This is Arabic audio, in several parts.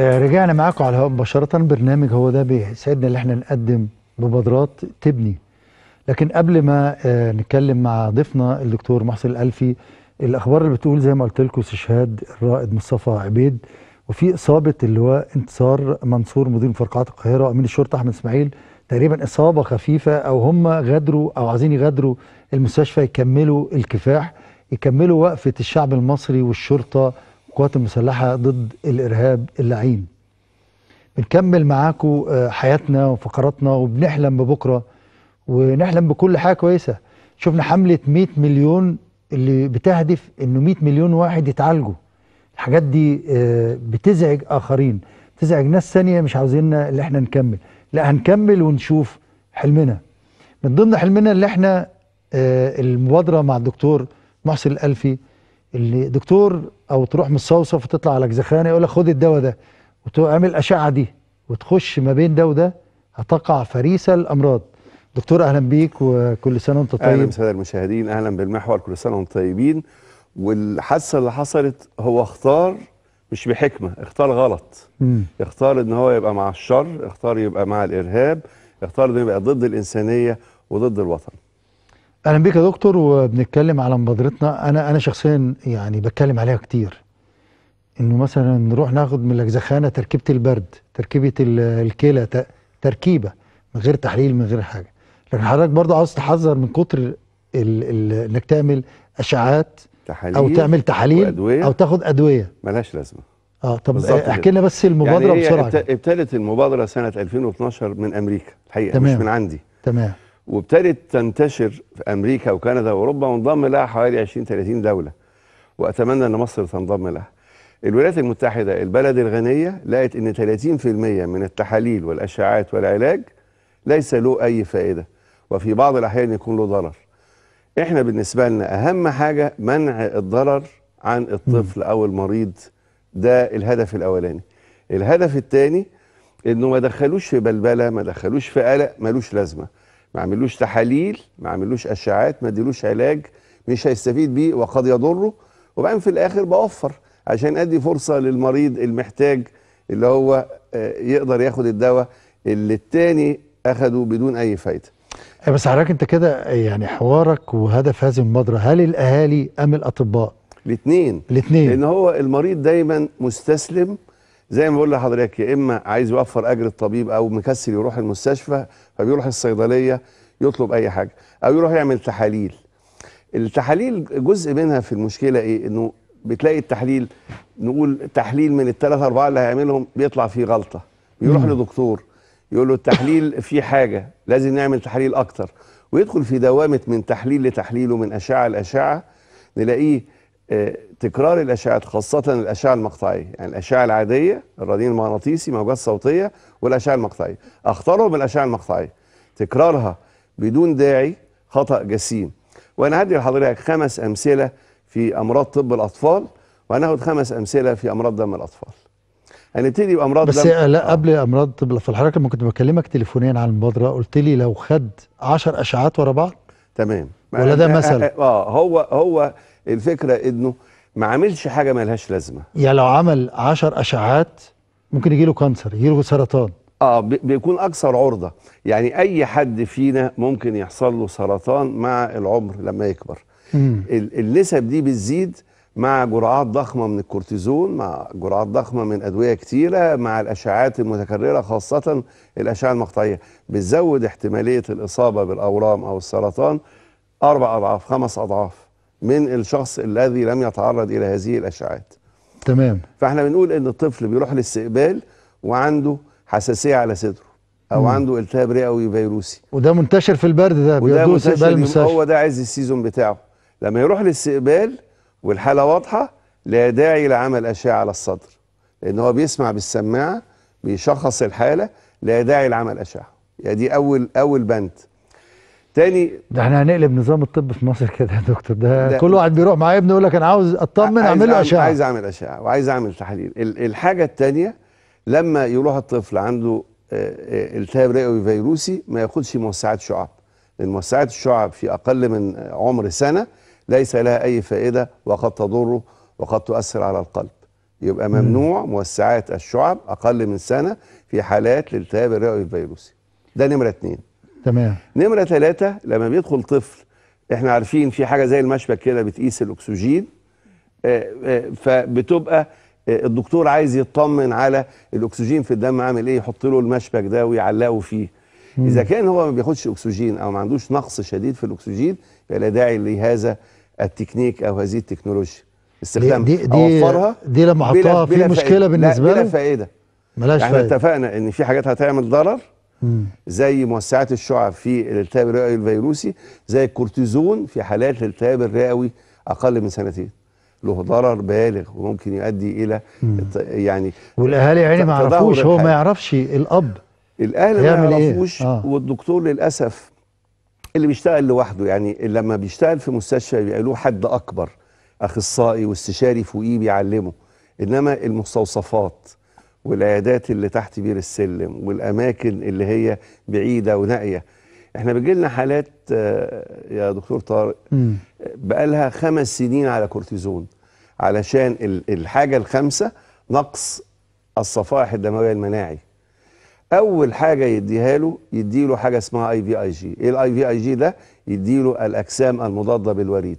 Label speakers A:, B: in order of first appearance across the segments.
A: آه، رجعنا معاكم على الهواء مباشرة برنامج هو ده بيسعدنا اللي احنا نقدم مبادرات تبني لكن قبل ما آه، نتكلم مع ضيفنا الدكتور محسن الألفي الأخبار اللي بتقول زي ما قلت لكم استشهاد الرائد مصطفى عبيد وفي إصابة اللي هو انتصار منصور مدير مفرقعات القاهرة وأمين الشرطة أحمد إسماعيل تقريبا إصابة خفيفة أو هم غادروا أو عايزين يغادروا المستشفى يكملوا الكفاح يكملوا وقفة الشعب المصري والشرطة القوات المسلحة ضد الإرهاب اللعين بنكمل معاكم آه، حياتنا وفقراتنا وبنحلم ببكرة ونحلم بكل حاجة كويسة شفنا حملة 100 مليون اللي بتهدف انه 100 مليون واحد يتعالجوا الحاجات دي آه، بتزعج آخرين تزعج ناس ثانية مش عاوزيننا اللي احنا نكمل لا هنكمل ونشوف حلمنا من ضمن حلمنا اللي احنا آه، المبادرة مع الدكتور محسن الألفي اللي دكتور او تروح مستوصف وتطلع على جزخانه يقول لك خد الدواء ده وتعمل اشعه دي وتخش ما بين ده وده هتقع فريسه الامراض دكتور اهلا بيك وكل سنه وانت طيب اهلا
B: بساده المشاهدين اهلا بالمحور كل سنه وانتم طيبين والحادثه اللي حصلت هو اختار مش بحكمه اختار غلط مم. اختار ان هو يبقى مع الشر اختار يبقى مع الارهاب اختار انه يبقى ضد الانسانيه وضد الوطن
A: اهلا بيك يا دكتور وبنتكلم على مبادرتنا انا انا شخصيا يعني بتكلم عليها كتير انه مثلا نروح ناخد من الاجزخانه تركيبه البرد تركيبه الكلى تركيبه من غير تحليل من غير حاجه لكن حضرتك برضه عاوز تحذر من كتر انك تعمل اشعاعات تحاليل او تعمل تحاليل او تاخد ادويه ملهاش لازمه اه طب احكي لنا بس المبادره يعني بسرعه
B: ابتدت المبادره سنه 2012 من امريكا الحقيقه تمام. مش من عندي تمام وابتدت تنتشر في امريكا وكندا واوروبا وانضم لها حوالي 20 30 دوله واتمنى ان مصر تنضم لها. الولايات المتحده البلد الغنيه لقت ان 30% من التحاليل والاشعاعات والعلاج ليس له اي فائده وفي بعض الاحيان يكون له ضرر. احنا بالنسبه لنا اهم حاجه منع الضرر عن الطفل او المريض ده الهدف الاولاني. الهدف الثاني انه ما دخلوش في بلبله، ما دخلوش في قلق ملوش لازمه. ما عملوش تحاليل ما عملوش اشعاعات ما اديلوش علاج مش هيستفيد بيه وقد يضره وبعدين في الاخر بوفر عشان ادي فرصه للمريض المحتاج اللي هو آه، يقدر ياخد الدواء اللي التاني اخده بدون اي فايده
A: إيه، بس حضرتك انت كده يعني حوارك وهدف هذه المبادره هل الاهالي ام الاطباء الاثنين الاثنين
B: لان هو المريض دايما مستسلم زي ما بقول لحضرتك يا اما عايز يوفر اجر الطبيب او مكسل يروح المستشفى فبيروح الصيدليه يطلب اي حاجه او يروح يعمل تحاليل التحاليل جزء منها في المشكله ايه انه بتلاقي التحليل نقول تحليل من الثلاثة أربعة اللي هيعملهم بيطلع فيه غلطة بيروح لدكتور يقول له التحليل فيه حاجة لازم نعمل تحليل أكتر ويدخل في دوامة من تحليل لتحليل ومن أشعة لأشعة نلاقيه تكرار الاشعاعات خاصه الاشعه المقطعيه يعني الاشعه العاديه الراديين المغناطيسي موجات صوتيه والاشعه المقطعيه اخطرهم الاشعه المقطعيه تكرارها بدون داعي خطا جسيم وانا هدي لحضرتك خمس امثله في امراض طب الاطفال وهناخد خمس امثله في امراض دم الاطفال هنبتدي بامراض بس دم لا
A: آه. قبل امراض طب الاطفال حضرتك لما كنت بكلمك تليفونيا عن المبادره قلت لي لو خد 10 اشعاعات ورا بعض تمام ولا ده آه، مثل آه،,
B: اه هو هو الفكره انه ما عملش حاجه مالهاش لازمه
A: يعني لو عمل 10 اشعاعات ممكن يجيله كانسر يجيله سرطان
B: اه بيكون اكثر عرضه يعني اي حد فينا ممكن يحصل له سرطان مع العمر لما يكبر النسب دي بتزيد مع جرعات ضخمه من الكورتيزون مع جرعات ضخمه من ادويه كتيره مع الاشعاعات المتكرره خاصه الاشعه المقطعيه بتزود احتماليه الاصابه بالاورام او السرطان اربع اضعاف خمس اضعاف من الشخص الذي لم يتعرض الى هذه الاشعاعات تمام فاحنا بنقول ان الطفل بيروح للاستقبال وعنده حساسيه على صدره او مم. عنده التهاب رئوي فيروسي
A: وده منتشر في البرد ده بياخدوه استقبال المستشفى هو
B: ده عايز السيزون بتاعه لما يروح للاستقبال والحاله واضحه لا داعي لعمل اشعه على الصدر لان هو بيسمع بالسماعه بيشخص الحاله لا داعي لعمل اشعه يعني دي اول اول بند تاني
A: ده احنا هنقلب نظام الطب في مصر كده يا دكتور ده, ده كل واحد بيروح مع ابنه يقول لك انا عاوز اطمن اعمل له اشعه عايز
B: اعمل اشعه وعايز اعمل تحاليل الحاجه الثانيه لما يروح الطفل عنده آه، آه، التهاب رئوي فيروسي ما ياخدش موسعات شعب لان موسعات الشعب في اقل من عمر سنه ليس لها اي فائده وقد تضره وقد تؤثر على القلب يبقى ممنوع موسعات الشعب اقل من سنه في حالات الالتهاب الرئوي الفيروسي ده نمره اثنين تمام نمره ثلاثة لما بيدخل طفل احنا عارفين في حاجه زي المشبك كده بتقيس الاكسجين آه، آه، فبتبقى آه، الدكتور عايز يطمن على الاكسجين في الدم عامل ايه يحط له المشبك ده ويعلقه فيه مم. اذا كان هو ما بياخدش اكسجين او ما عندوش نقص شديد في الاكسجين فلا داعي لهذا التكنيك او هذه التكنولوجيا استخدام دي دي اوفرها دي لما حطها في مشكله بالنسبه له بلا فائده ملاش يعني فائده احنا اتفقنا ان في حاجات هتعمل ضرر زي موسعات الشعب في الالتهاب الرئوي الفيروسي زي الكورتيزون في حالات الالتهاب الرئوي اقل من سنتين له ضرر بالغ وممكن يؤدي الى يعني والاهالي يعني ما يعرفوش هو ما يعرفش
A: الاب الاهل ما إيه؟ يعرفوش إيه؟ آه.
B: والدكتور للاسف اللي بيشتغل لوحده يعني لما بيشتغل في مستشفى بيبقى له حد اكبر اخصائي واستشاري فوقيه بيعلمه انما المستوصفات والعيادات اللي تحت بير السلم والاماكن اللي هي بعيده ونائيه احنا بيجي لنا حالات آه، يا دكتور طارق بقى لها خمس سنين على كورتيزون علشان الحاجه الخامسه نقص الصفائح الدمويه المناعي اول حاجه يديها له يدي له حاجه اسمها اي في اي جي ايه الاي في اي جي ده يدي له الاجسام المضاده بالوريد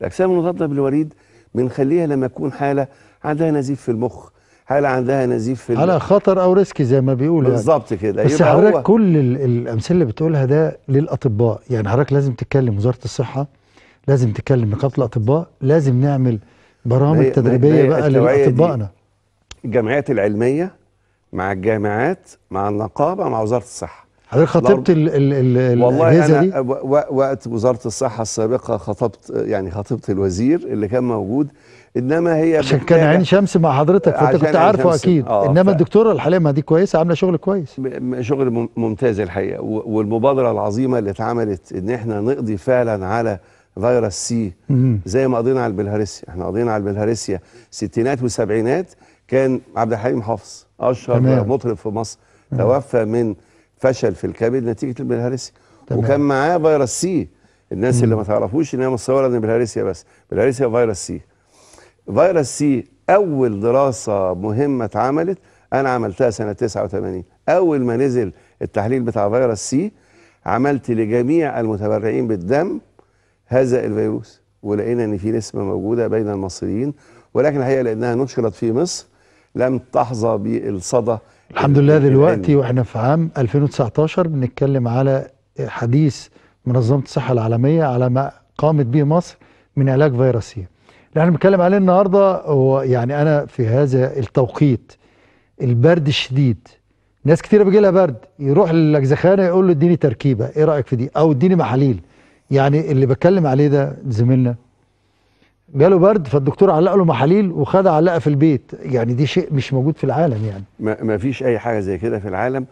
B: الاجسام المضاده بالوريد بنخليها لما تكون حاله عندها نزيف في المخ هل عندها نزيف في على
A: خطر او ريسك زي ما بيقولوا بالظبط يعني. كده بس حضرتك كل الامثله اللي بتقولها ده للاطباء يعني حضرتك لازم تتكلم وزاره الصحه لازم تتكلم نقابه الاطباء لازم نعمل برامج تدريبيه بقى لاطبائنا
B: الجمعيات العلميه مع الجامعات مع النقابه مع وزاره الصحه حضرتك خطبت
A: ال دي؟ والله
B: وقت وزاره الصحه السابقه خطبت يعني خطبت الوزير اللي كان موجود انما هي عشان كان عين شمس
A: مع حضرتك فانت كنت عارفه اكيد آه انما ف... الدكتوره الحاليه ما دي كويسه عامله شغل كويس
B: شغل ممتاز الحقيقه والمبادره العظيمه اللي اتعملت ان احنا نقضي فعلا على فيروس سي زي ما قضينا على البلهارسيا احنا قضينا على البلهارسيا ستينات وسبعينات كان عبد الحليم حافظ اشهر مطرب في مصر توفى من فشل في الكبد نتيجه البلهارسيا وكان معاه فيروس سي الناس مم. اللي ما تعرفوش ان هي متصوره ان بلهارسيا بس بلهارسيا فيروس سي فيروس سي اول دراسه مهمه اتعملت انا عملتها سنه 89 اول ما نزل التحليل بتاع فيروس سي عملت لجميع المتبرعين بالدم هذا الفيروس ولقينا ان في نسبه موجوده بين المصريين ولكن الحقيقه لانها نشرت في مصر لم تحظى بالصدى
A: الحمد لله دلوقتي واحنا في عام 2019 بنتكلم على حديث منظمه الصحه العالميه على ما قامت به مصر من علاج فيروسي اللي احنا بنتكلم عليه النهارده هو يعني انا في هذا التوقيت البرد الشديد ناس كتيره بيجي لها برد يروح للاجزخانه يقول له اديني تركيبه ايه رايك في دي او اديني محاليل يعني اللي بتكلم عليه ده زميلنا جاله برد فالدكتور علق له محاليل وخد علقه في البيت يعني دي شيء مش موجود في العالم يعني
B: ما, فيش اي حاجه زي كده في العالم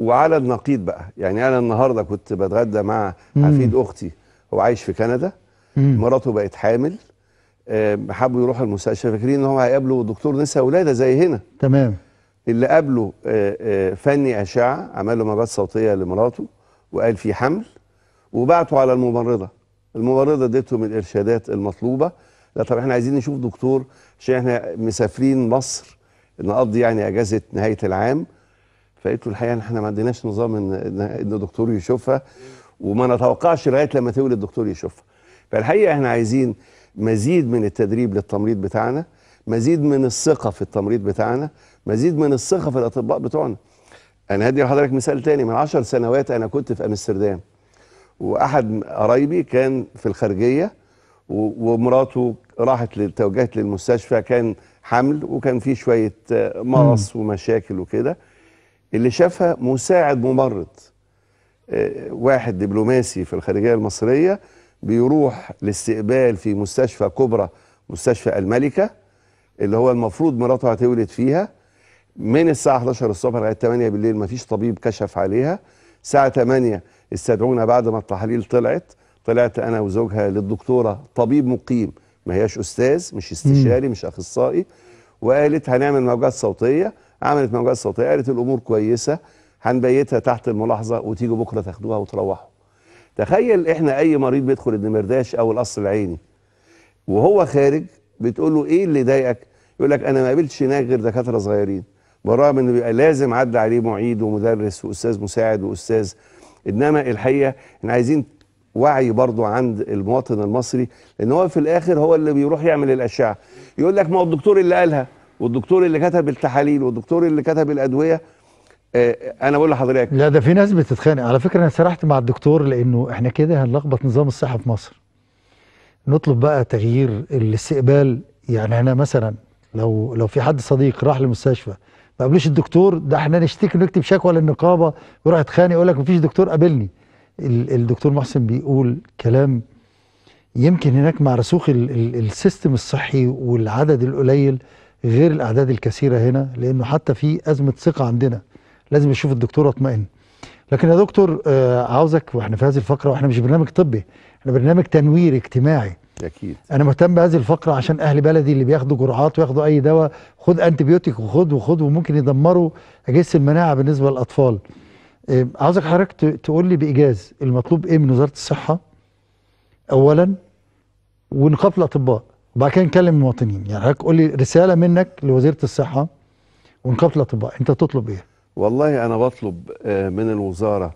B: وعلى النقيض بقى يعني انا النهارده كنت بتغدى مع حفيد اختي هو عايش في كندا مراته بقت حامل حابوا يروحوا المستشفى فاكرين ان هو هيقابله دكتور نساء ولاده زي هنا تمام اللي قابله آه، آه، فني اشعه عمل له موجات صوتيه لمراته وقال في حمل وبعته على الممرضه الممرضه اديتهم الارشادات المطلوبه لا طب احنا عايزين نشوف دكتور عشان احنا مسافرين مصر نقضي يعني اجازه نهايه العام فقلت له الحقيقه احنا ما عندناش نظام ان ان دكتور يشوفها وما نتوقعش لغايه لما تولد الدكتور يشوفها فالحقيقه احنا عايزين مزيد من التدريب للتمريض بتاعنا مزيد من الثقه في التمريض بتاعنا مزيد من الثقه في الاطباء بتوعنا انا هدي لحضرتك مثال تاني من 10 سنوات انا كنت في امستردام واحد قرايبي كان في الخارجيه ومراته راحت توجهت للمستشفى كان حمل وكان في شويه آه، مرص ومشاكل وكده اللي شافها مساعد ممرض آه، واحد دبلوماسي في الخارجيه المصريه بيروح لاستقبال في مستشفى كبرى مستشفى الملكه اللي هو المفروض مراته هتولد فيها من الساعه 11 الصبح لغايه 8 بالليل مفيش طبيب كشف عليها الساعة 8 استدعونا بعد ما التحاليل طلعت طلعت أنا وزوجها للدكتورة طبيب مقيم ما هياش أستاذ مش استشاري مش أخصائي وقالت هنعمل موجات صوتية عملت موجات صوتية قالت الأمور كويسة هنبيتها تحت الملاحظة وتيجوا بكرة تاخدوها وتروحوا تخيل احنا اي مريض بيدخل الدمرداش او القصر العيني وهو خارج بتقول له ايه اللي ضايقك يقول لك انا ما قابلتش هناك غير دكاتره صغيرين بالرغم انه بيبقى لازم عدى عليه معيد ومدرس واستاذ مساعد واستاذ انما الحقيقه ان عايزين وعي برضو عند المواطن المصري لان هو في الاخر هو اللي بيروح يعمل الاشعه يقول لك ما هو الدكتور اللي قالها والدكتور اللي كتب التحاليل والدكتور اللي كتب الادويه آه، انا بقول لحضرتك
A: لا ده في ناس بتتخانق على فكره انا سرحت مع الدكتور لانه احنا كده هنلخبط نظام الصحه في مصر نطلب بقى تغيير الاستقبال يعني انا مثلا لو لو في حد صديق راح لمستشفى ما قابلوش الدكتور ده احنا نشتكي ونكتب شكوى للنقابه ويروح يتخانق يقول لك مفيش دكتور قابلني الدكتور محسن بيقول كلام يمكن هناك مع رسوخ السيستم الصحي والعدد القليل غير الاعداد الكثيره هنا لانه حتى في ازمه ثقه عندنا لازم اشوف الدكتور اطمئن لكن يا دكتور آه، عاوزك واحنا في هذه الفقره واحنا مش برنامج طبي احنا برنامج تنوير اجتماعي اكيد انا مهتم بهذه الفقره عشان اهل بلدي اللي بياخدوا جرعات وياخدوا اي دواء خد انتي بيوتيك وخد وخد وممكن يدمروا اجهزه المناعه بالنسبه للاطفال إيه، عاوزك حضرتك تقول لي بايجاز المطلوب ايه من وزاره الصحه اولا ونقابه الاطباء وبعد كده نكلم المواطنين يعني حضرتك قول لي رساله منك لوزيره الصحه ونقابه الاطباء انت تطلب ايه
B: والله انا بطلب آه، من الوزاره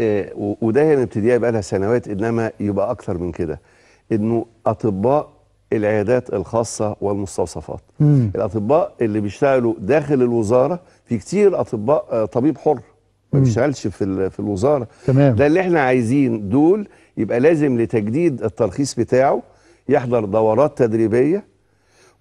B: آه، وده هي بقى لها سنوات انما يبقى اكثر من كده انه اطباء العيادات الخاصه والمستوصفات مم. الاطباء اللي بيشتغلوا داخل الوزاره في كتير اطباء آه، طبيب حر ما بيشتغلش في في الوزاره تمام. ده اللي احنا عايزين دول يبقى لازم لتجديد الترخيص بتاعه يحضر دورات تدريبيه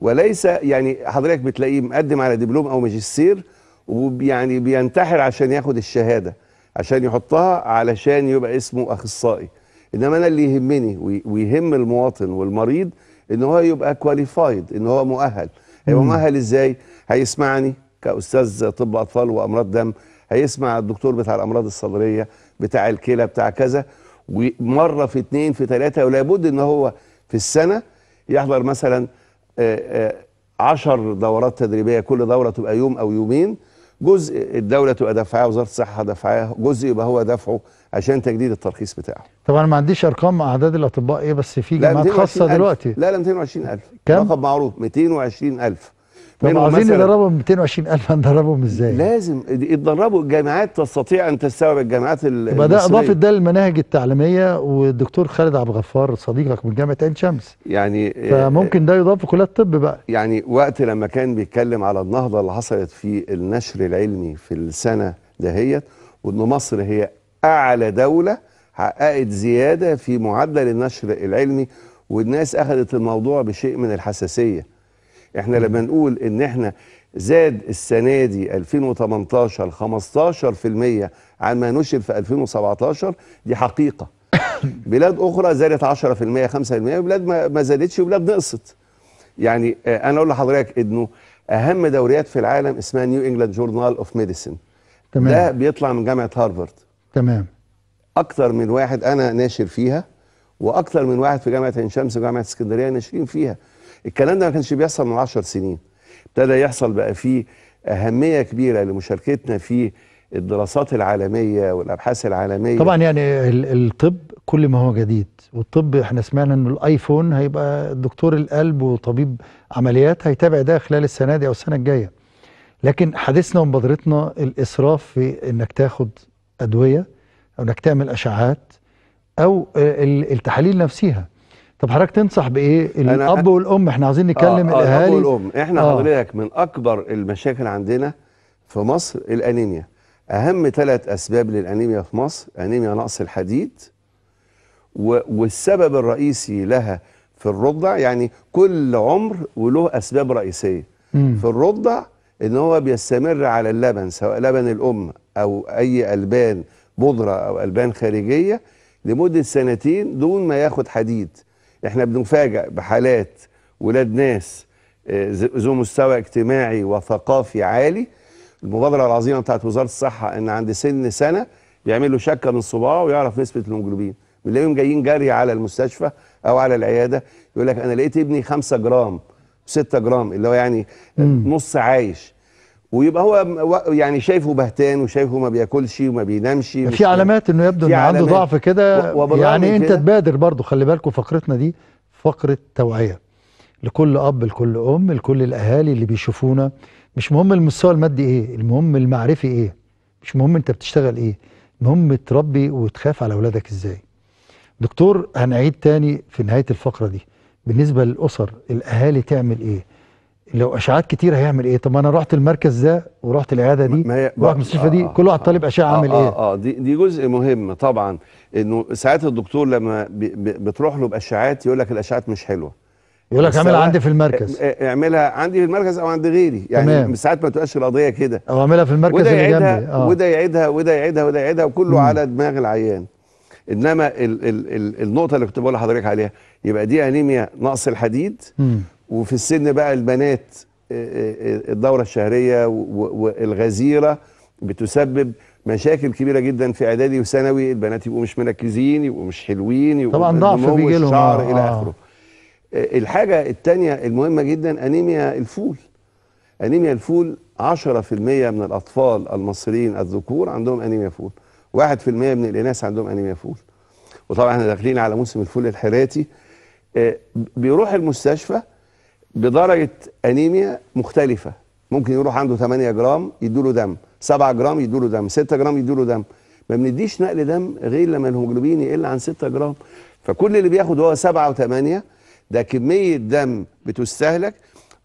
B: وليس يعني حضرتك بتلاقيه مقدم على دبلوم او ماجستير ويعني بينتحر عشان ياخد الشهاده عشان يحطها علشان يبقى اسمه اخصائي انما انا اللي يهمني ويهم المواطن والمريض ان هو يبقى كواليفايد ان هو مؤهل هيبقى مؤهل ازاي هيسمعني كاستاذ طب اطفال وامراض دم هيسمع الدكتور بتاع الامراض الصدريه بتاع الكلى بتاع كذا ومره في اثنين في ثلاثه ولابد ان هو في السنه يحضر مثلا 10 عشر دورات تدريبيه كل دوره تبقى يوم او يومين جزء الدوله تبقى دافعاه وزاره الصحه دافعاه جزء يبقى هو دافعه عشان تجديد الترخيص بتاعه
A: طبعا ما عنديش ارقام اعداد الاطباء ايه بس في جامعات خاصه دلوقتي
B: لا لا 220000 كم رقم معروف 220000 طب عايزين يدربهم
A: 220000 هندربهم ازاي؟ لازم
B: يتدربوا الجامعات تستطيع ان تستوعب الجامعات يبقى ده اضافه
A: ده للمناهج التعليميه والدكتور خالد عبد الغفار صديقك من جامعه عين شمس
B: يعني آه، فممكن
A: ده يضاف في كليه الطب بقى
B: يعني وقت لما كان بيتكلم على النهضه اللي حصلت في النشر العلمي في السنه دهيت وان مصر هي اعلى دوله حققت زياده في معدل النشر العلمي والناس اخذت الموضوع بشيء من الحساسيه احنا لما نقول ان احنا زاد السنه دي 2018 15% عن ما نشر في 2017 دي حقيقه بلاد اخرى زادت 10% 5% وبلاد ما زادتش وبلاد نقصت يعني آه، انا اقول لحضرتك انه اهم دوريات في العالم اسمها نيو انجلاند جورنال اوف ميديسن تمام ده بيطلع من جامعه هارفارد تمام اكثر من واحد انا ناشر فيها واكثر من واحد في جامعه عين شمس وجامعه اسكندريه ناشرين فيها الكلام ده ما كانش بيحصل من 10 سنين ابتدى يحصل بقى فيه أهمية كبيرة لمشاركتنا في الدراسات العالمية والأبحاث العالمية طبعا يعني
A: الطب كل ما هو جديد والطب احنا سمعنا ان الايفون هيبقى دكتور القلب وطبيب عمليات هيتابع ده خلال السنة دي أو السنة الجاية لكن حديثنا ومبادرتنا الإسراف في انك تاخد أدوية أو انك تعمل اشعاعات أو التحاليل نفسها طب حضرتك تنصح بايه الاب والام احنا عايزين آه، نكلم آه الاهالي الاب والام احنا آه. حضرتك
B: من اكبر المشاكل عندنا في مصر الانيميا اهم ثلاث اسباب للانيميا في مصر انيميا نقص الحديد والسبب الرئيسي لها في الرضع يعني كل عمر وله اسباب رئيسيه في الرضع ان هو بيستمر على اللبن سواء لبن الام او اي البان بودره او البان خارجيه لمده سنتين دون ما ياخد حديد احنا بنفاجئ بحالات ولاد ناس آه، ذو مستوى اجتماعي وثقافي عالي المبادرة العظيمة بتاعت وزارة الصحة ان عند سن سنة يعمل له شكة من صباعه ويعرف نسبة الهيموجلوبين بنلاقيهم جايين جري على المستشفى او على العيادة يقول لك انا لقيت ابني 5 جرام 6 جرام اللي هو يعني مم. نص عايش ويبقى هو يعني شايفه بهتان وشايفه ما بياكلش وما بينامش في علامات انه
A: يبدو انه عنده ضعف كده يعني انت تبادر برضو خلي بالكم فقرتنا دي فقره توعيه لكل اب لكل ام لكل الاهالي اللي بيشوفونا مش مهم المستوى المادي ايه المهم المعرفي ايه مش مهم انت بتشتغل ايه المهم تربي وتخاف على اولادك ازاي دكتور هنعيد تاني في نهايه الفقره دي بالنسبه للاسر الاهالي تعمل ايه لو اشعاعات كتير هيعمل ايه طب انا رحت المركز ده ورحت العياده دي ورحت المستشفى آه دي كل واحد طالب اشعه آه، عامل آه ايه
B: اه اه دي دي جزء مهم طبعا انه ساعات الدكتور لما بتروح له باشعاعات يقول لك الاشعاعات مش حلوه
A: يقول لك اعملها عندي في المركز
B: اعملها عندي في المركز او عند غيري يعني تمام. ساعات ما تبقاش القضيه كده
A: او اعملها في المركز وده اللي جنبي آه. وده
B: يعيدها وده يعيدها وده يعيدها وكله على دماغ العيان انما ال ال ال النقطه اللي كنت بقول لحضرتك عليها يبقى دي انيميا نقص الحديد مم. وفي السن بقى البنات آه، آه، آه، الدورة الشهرية والغزيرة بتسبب مشاكل كبيره جدا في اعدادي وثانوي البنات يبقوا مش مركزين يبقوا مش حلوين يبقوا طبعا ضعف بيجي لهم الشعر آه. الى اخره الحاجه الثانيه المهمه جدا انيميا الفول انيميا الفول 10% من الاطفال المصريين الذكور عندهم انيميا فول 1% من الاناث عندهم انيميا فول وطبعا احنا داخلين على موسم الفول الحراتي بيروح المستشفى بدرجه انيميا مختلفه ممكن يروح عنده 8 جرام يدوا له دم 7 جرام يدوا له دم 6 جرام يدوا له دم ما بنديش نقل دم غير لما الهيموجلوبين يقل عن 6 جرام فكل اللي بياخد هو 7 و8 ده كميه دم بتستهلك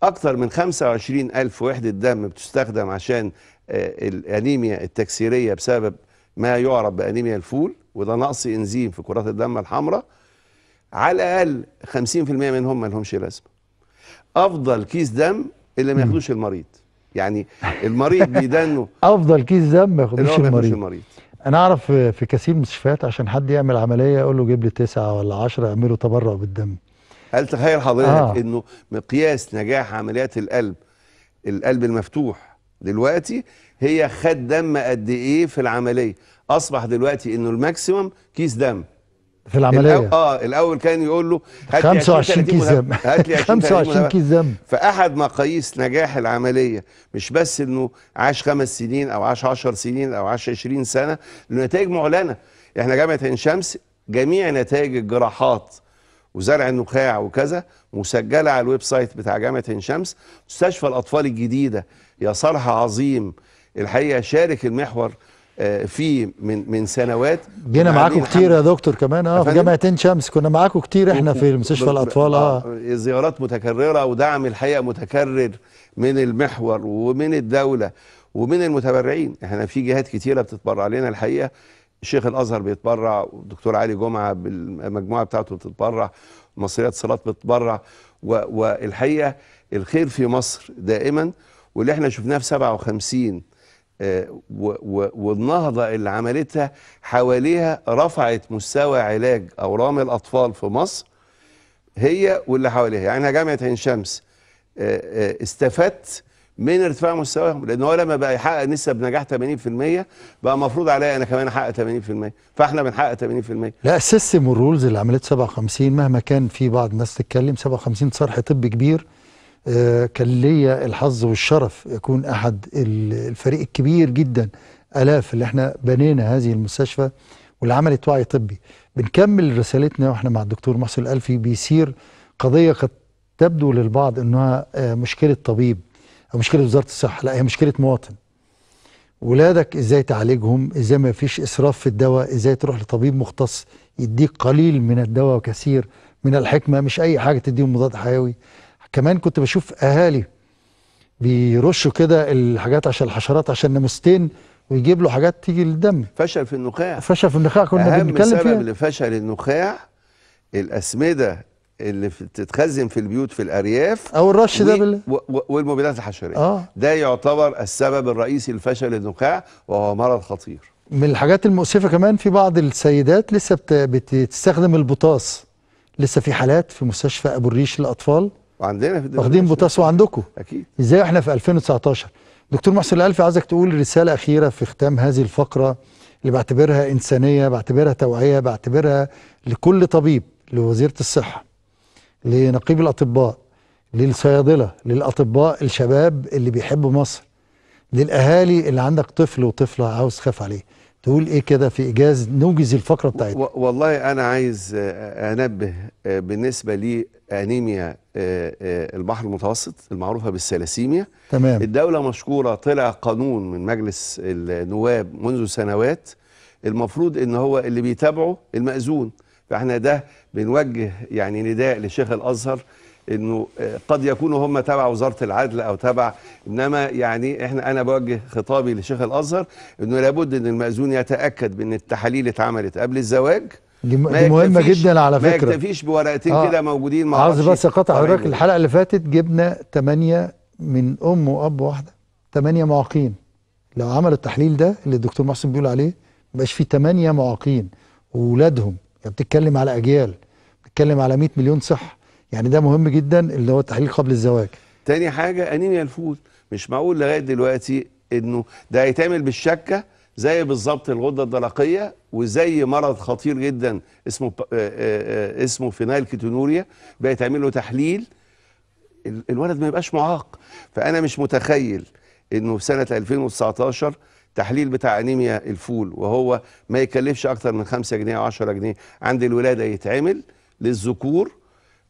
B: اكثر من 25000 وحده دم بتستخدم عشان آه، الانيميا التكسيريه بسبب ما يعرف بانيميا الفول وده نقص انزيم في كرات الدم الحمراء على الاقل 50% منهم ما لهمش لازمه افضل كيس دم اللي ما ياخدوش المريض يعني المريض بيدنه
A: افضل كيس دم ما ياخدوش المريض. المريض انا اعرف في كثير مستشفيات عشان حد يعمل عمليه يقول له جيب لي تسعه ولا 10 اعمله تبرع بالدم
B: هل تخيل حضرتك آه. انه مقياس نجاح عمليات القلب القلب المفتوح دلوقتي هي خد دم قد ايه في العمليه اصبح دلوقتي انه الماكسيمم كيس دم
A: في العمليه الأو...
B: اه الاول كان يقول له هات 25 كيس زم هات لي 25 كيس زم فاحد مقاييس نجاح العمليه مش بس انه عاش خمس سنين او عاش 10 سنين او عاش 20 سنه النتائج معلنه احنا جامعه عين شمس جميع نتائج الجراحات وزرع النخاع وكذا مسجله على الويب سايت بتاع جامعه عين شمس مستشفى الاطفال الجديده يا صالح عظيم الحقيقه شارك المحور آه، في من من سنوات جينا معاكم كتير يا
A: دكتور كمان اه في جامعه عين شمس كنا معاكم كتير احنا في مستشفى الاطفال آه،,
B: اه زيارات متكرره ودعم الحقيقه متكرر من المحور ومن الدوله ومن المتبرعين احنا في جهات كتيره بتتبرع لنا الحقيقه شيخ الازهر بيتبرع والدكتور علي جمعه بالمجموعه بتاعته بتتبرع مصريات صلاه بتتبرع والحقيقه الخير في مصر دائما واللي احنا شفناه في 57 والنهضة اللي عملتها حواليها رفعت مستوى علاج أورام الأطفال في مصر هي واللي حواليها يعني جامعة عين شمس آه، آه، استفدت من ارتفاع مستواهم لان هو لما بقى يحقق نسب نجاح 80% بقى مفروض عليا انا كمان احقق 80% فاحنا بنحقق 80%
A: لا السيستم والرولز اللي عملت 57 مهما كان في بعض الناس تتكلم 57 صرح طبي كبير آه، كان ليا الحظ والشرف يكون احد الفريق الكبير جدا الاف اللي احنا بنينا هذه المستشفى واللي عملت وعي طبي بنكمل رسالتنا واحنا مع الدكتور محسن الالفي بيسير قضيه قد تبدو للبعض انها آه، مشكله طبيب او مشكله وزاره الصحه لا هي مشكله مواطن ولادك ازاي تعالجهم ازاي ما فيش اسراف في الدواء ازاي تروح لطبيب مختص يديك قليل من الدواء وكثير من الحكمه مش اي حاجه تديهم مضاد حيوي كمان كنت بشوف اهالي بيرشوا كده الحاجات عشان الحشرات عشان ناموستين ويجيب له حاجات تيجي للدم فشل في النخاع فشل في النخاع كنا بنتكلم فيها سبب
B: لفشل النخاع الاسمده اللي بتتخزن في البيوت في الارياف او الرش ده بال... و... و... والمبيدات الحشريه آه. ده يعتبر السبب الرئيسي لفشل النخاع وهو مرض خطير
A: من الحاجات المؤسفه كمان في بعض السيدات لسه بت... بتستخدم البطاس لسه في حالات في مستشفى ابو الريش للاطفال
B: وعندنا في واخدين
A: بوتاس وعندكم اكيد ازاي احنا في 2019 دكتور محسن الالفي عايزك تقول رساله اخيره في ختام هذه الفقره اللي بعتبرها انسانيه بعتبرها توعيه بعتبرها لكل طبيب لوزيره الصحه لنقيب الاطباء للصيادله للاطباء الشباب اللي بيحبوا مصر للاهالي اللي عندك طفل وطفله عاوز تخاف عليه تقول ايه كده في ايجاز نوجز الفقره بتاعتنا
B: والله انا عايز انبه آه، بالنسبه لانيميا آه، آه، البحر المتوسط المعروفه بالسلاسيميا تمام الدوله مشكوره طلع قانون من مجلس النواب منذ سنوات المفروض ان هو اللي بيتابعه المأذون فاحنا ده بنوجه يعني نداء لشيخ الازهر انه آه، قد يكونوا هم تبع وزاره العدل او تبع انما يعني احنا انا بوجه خطابي لشيخ الازهر انه لابد ان المأذون يتاكد بان التحاليل اتعملت قبل الزواج دي مهمه جدا على فكره ما يكتفيش بورقتين آه كده موجودين مع عاوز بس اقطع حضرتك الحلقه
A: اللي فاتت جبنا ثمانيه من ام واب واحده ثمانيه معاقين لو عملوا التحليل ده اللي الدكتور محسن بيقول عليه ما بقاش فيه ثمانيه معاقين واولادهم يعني بتتكلم على اجيال بتتكلم على 100 مليون صحه يعني ده مهم جدا اللي هو التحليل قبل الزواج
B: تاني حاجه انيميا الفول مش معقول لغايه دلوقتي انه ده هيتعمل بالشكه زي بالظبط الغده الدرقيه وزي مرض خطير جدا اسمه آه، آه، آه، اسمه فينايل كيتونوريا بيتعمل له تحليل الولد ما يبقاش معاق فانا مش متخيل انه في سنه 2019 تحليل بتاع انيميا الفول وهو ما يكلفش اكتر من 5 جنيه او 10 جنيه عند الولاده يتعمل للذكور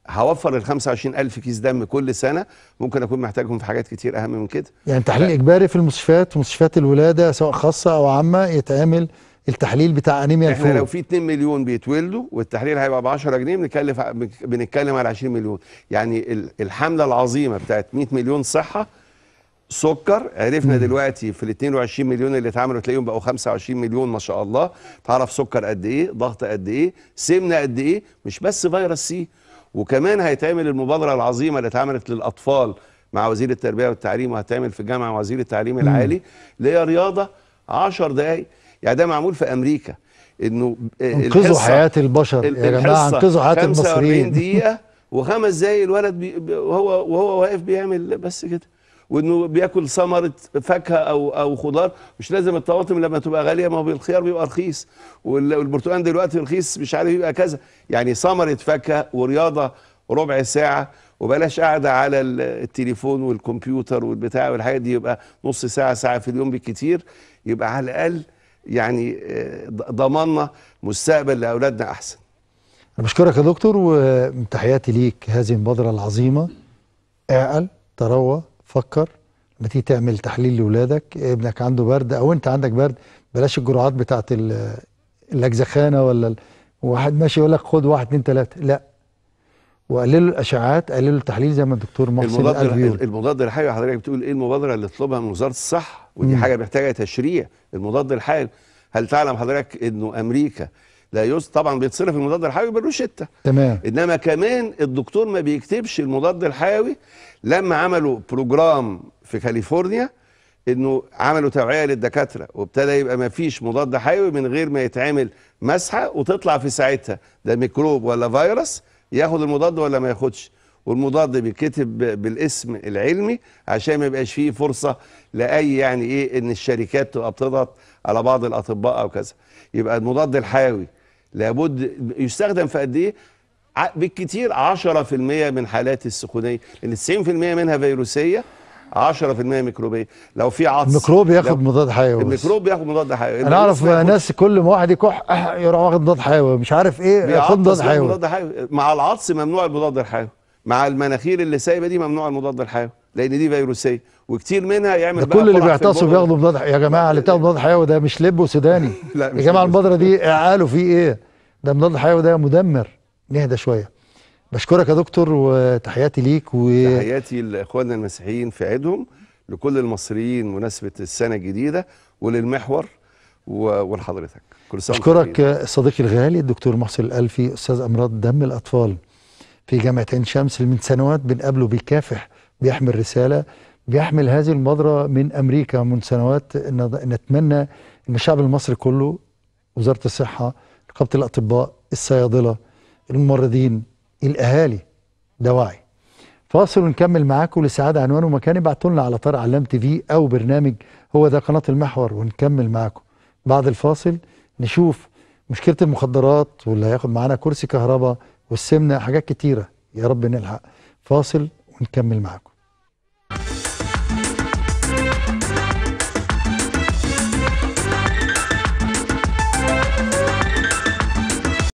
B: هوفر ال 25000 كيس دم كل سنه ممكن اكون محتاجهم في حاجات كتير اهم من كده
A: يعني تحليل ف... اجباري في المستشفيات مستشفيات الولاده سواء خاصه او عامه يتعمل التحليل بتاع انيميا الفول احنا لو في
B: 2 مليون بيتولدوا والتحليل هيبقى ب 10 جنيه بنتكلم بنتكلم على 20 مليون يعني الحمله العظيمه بتاعت 100 مليون صحه سكر عرفنا دلوقتي في ال 22 مليون اللي اتعملوا تلاقيهم بقوا 25 مليون ما شاء الله تعرف سكر قد ايه ضغط قد ايه سمنه قد ايه مش بس فيروس سي وكمان هيتعمل المبادرة العظيمة اللي اتعملت للأطفال مع وزير التربية والتعليم وهتعمل في الجامعه وزير التعليم العالي اللي هي رياضة 10 دقايق يعني ده معمول في أمريكا انه انقذوا حياة البشر يا جماعة انقذوا حياة المصريين دقيقة وخمس دقايق الولد وهو وهو واقف بيعمل بس كده وانه بياكل ثمره فاكهه او او خضار مش لازم الطماطم لما تبقى غاليه ما هو الخيار بيبقى رخيص والبرتقال دلوقتي رخيص مش عارف يبقى كذا يعني ثمره فاكهه ورياضه ربع ساعه وبلاش قاعده على التليفون والكمبيوتر والبتاع والحاجات دي يبقى نص ساعه ساعه في اليوم بكتير يبقى على الاقل يعني آه، ضمنا مستقبل لاولادنا احسن
A: انا بشكرك يا دكتور وتحياتي ليك هذه المبادره العظيمه اعقل تروى فكر ما تيجي تعمل تحليل لاولادك ابنك عنده برد او انت عندك برد بلاش الجرعات بتاعت الاجزخانه ولا واحد ماشي يقول لك خد واحد اثنين ثلاثه لا وقللوا الاشعاعات قللوا التحليل زي ما الدكتور محسن قال بيقول
B: المضاد الحيوي حضرتك بتقول ايه المبادره اللي طلبها من وزاره الصحه ودي مم. حاجه محتاجه تشريع المضاد الحيوي هل تعلم حضرتك انه امريكا لا يوز طبعا بيتصرف المضاد الحيوي بالروشته تمام انما كمان الدكتور ما بيكتبش المضاد الحيوي لما عملوا بروجرام في كاليفورنيا انه عملوا توعيه للدكاتره وابتدى يبقى ما فيش مضاد حيوي من غير ما يتعمل مسحه وتطلع في ساعتها ده ميكروب ولا فيروس ياخد المضاد ولا ما ياخدش والمضاد بيتكتب بالاسم العلمي عشان ما يبقاش فيه فرصه لاي يعني ايه ان الشركات تبقى بتضغط على بعض الاطباء او كذا يبقى المضاد الحيوي لابد يستخدم في قد ايه بالكثير 10% من حالات السخونيه لان 90% منها فيروسيه 10% ميكروبيه لو في عطس الميكروب ياخد مضاد حيوي الميكروب بياخد مضاد حيوي انا اعرف ناس
A: كل ما واحد يكح يروح واخد مضاد حيوي مش عارف ايه ياخد مضاد حيوي
B: مع العطس ممنوع المضاد الحيوي مع المناخير اللي سايبه دي ممنوع المضاد الحيوي لان دي فيروسيه وكتير منها يعمل ده كل اللي بيعتصوا بياخدوا
A: مضاد يا جماعه اللي بتاخد مضاد حيوي ده مش لب وسوداني يا جماعه البودره دي قالوا فيه ايه ده مضاد حيوي ده مدمر نهدى شويه بشكرك يا دكتور وتحياتي ليك و
B: تحياتي لاخواننا المسيحيين في عيدهم لكل المصريين مناسبه السنه الجديده وللمحور ولحضرتك
A: كل سنه بشكرك صديقي الغالي الدكتور محسن الالفي استاذ امراض دم الاطفال في جامعه عين شمس اللي من سنوات بنقابله بيكافح بيحمل رسالة بيحمل هذه المبادرة من أمريكا من سنوات نتمنى أن الشعب المصري كله وزارة الصحة رقابة الأطباء الصيادلة الممرضين الأهالي ده وعي فاصل ونكمل معاكم لسعادة عنوان ومكان ابعتوا لنا على طارق علام تي في أو برنامج هو ده قناة المحور ونكمل معاكم بعد الفاصل نشوف مشكلة المخدرات واللي هياخد معانا كرسي كهرباء والسمنة حاجات كتيرة يا رب نلحق فاصل ونكمل معاكم